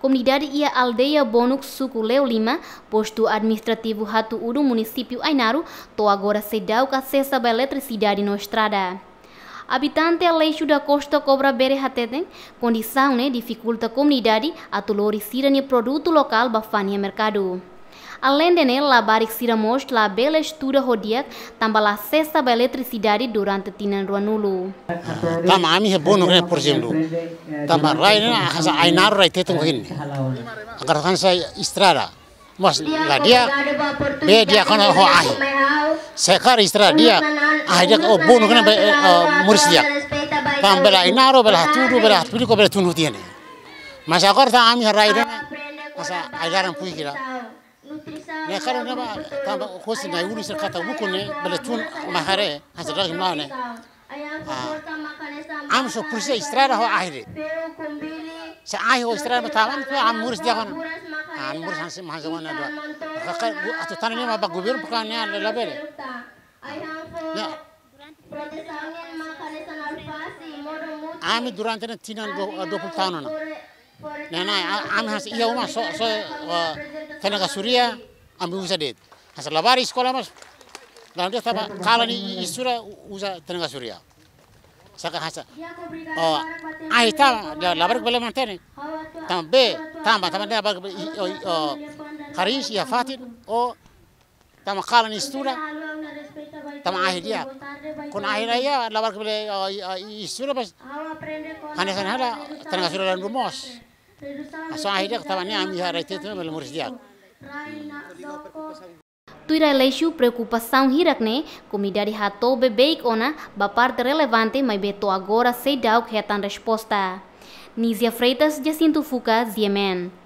Comunidade e a aldeia Bonuk suku Leo Lima, posto administrativo Rato Uru, município Ainaru, to agora se dá o acesso à eletricidade na estrada. Habitante Aleixo da Costa Cobra Bere Hateten, condição né, dificulta a comunidade a tolorizar o produto local bafania mercado. Além de nela, most la bela rodiak rodiac, tambala cesta ba eletricidade durante tinan ruanulu. Tama ami he bono re eh, por exemplo. Tama rai na hasa ainar rai tetung hin. Agar kan saya istrada. Mas la dia be dia kan ho ai. Sekar istrada dia ai dia o bono kan be muris dia. Tam bela ainaru bela turu bela turu ko bela tunu tiene. Mas agar ta ami rai na hasa ajaran pui kira. ne karon ne ba ta ba ko sin ga wuri sir kata wukun ne bala tun mahare has dag mane am so purse istrara ho ahire sa ahi ho istrara ma tamam ko am murs dia kon am murs han sim hazawana do ka atu tan ne ma ba gubir bu kan ne la bele ami durante ne tinan do do pultano na na ami has iya uma so so tenaga suria ambil usa deh, hasil labar sekolah mas. Dan dia tapa kalau ni isura usah tenaga surya. Saka hasa. Oh, ah itu dia labar kepala mantan ni. Tambe, tamba, tamba dia labar oh karis ya fatin oh tama kalau ni isura tama akhir dia. kon akhir dia labar kepala oh, oh, isura pas. hanya hala tenaga surya dan rumos. aso akhir dia tama ni ambil hari itu tu melumuris dia. Tuira leishu preocupação hirakne, comida de hato bebeik ona, parte relevante mas beto agora sei dau resposta. Nizia Freitas, Jacinto Fuka, Ziemen.